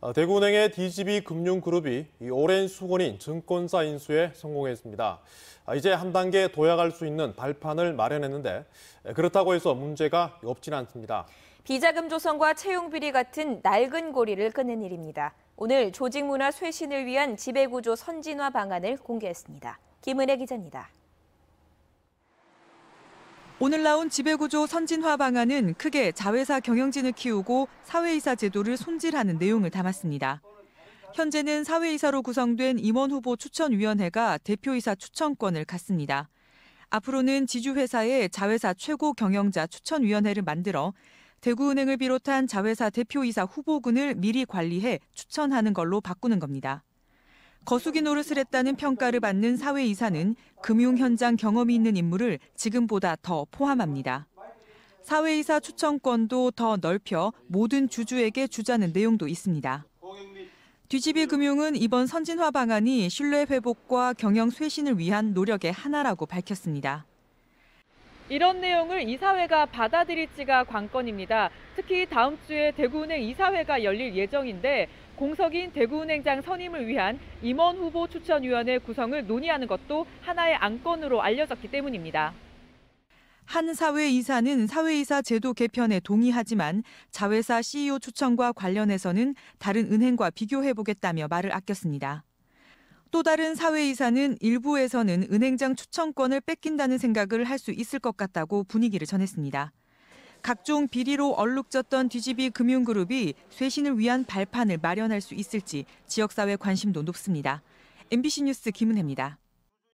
어, 대구은행의 DGB 금융그룹이 오랜 수건인 증권사 인수에 성공했습니다. 아, 이제 한 단계 도약할 수 있는 발판을 마련했는데 그렇다고 해서 문제가 없진 않습니다. 비자금 조성과 채용 비리 같은 낡은 고리를 끊는 일입니다. 오늘 조직문화 쇄신을 위한 지배구조 선진화 방안을 공개했습니다. 김은혜 기자입니다. 오늘 나온 지배구조 선진화 방안은 크게 자회사 경영진을 키우고 사회이사 제도를 손질하는 내용을 담았습니다. 현재는 사회이사로 구성된 임원 후보 추천위원회가 대표이사 추천권을 갖습니다. 앞으로는 지주회사의 자회사 최고 경영자 추천위원회를 만들어 대구은행을 비롯한 자회사 대표이사 후보군을 미리 관리해 추천하는 걸로 바꾸는 겁니다. 거수기 노릇을 했다는 평가를 받는 사회 이사는 금융 현장 경험이 있는 인물을 지금보다 더 포함합니다. 사회이사 추천권도 더 넓혀 모든 주주에게 주자는 내용도 있습니다. 뒤집이 금융은 이번 선진화 방안이 신뢰 회복과 경영 쇄신을 위한 노력의 하나라고 밝혔습니다. 이런 내용을 이사회가 받아들일지가 관건입니다. 특히 다음 주에 대구은행 이사회가 열릴 예정인데 공석인 대구은행장 선임을 위한 임원 후보 추천위원회 구성을 논의하는 것도 하나의 안건으로 알려졌기 때문입니다. 한 사회이사는 사회이사 제도 개편에 동의하지만 자회사 CEO 추천과 관련해서는 다른 은행과 비교해보겠다며 말을 아꼈습니다. 또 다른 사회이사는 일부에서는 은행장 추천권을 뺏긴다는 생각을 할 수 있을 것 같다고 분위기를 전했습니다. 각종 비리로 얼룩졌던 뒤집이 금융그룹이 쇄신을 위한 발판을 마련할 수 있을지 지역사회 관심도 높습니다. MBC 뉴스 김은혜입니다.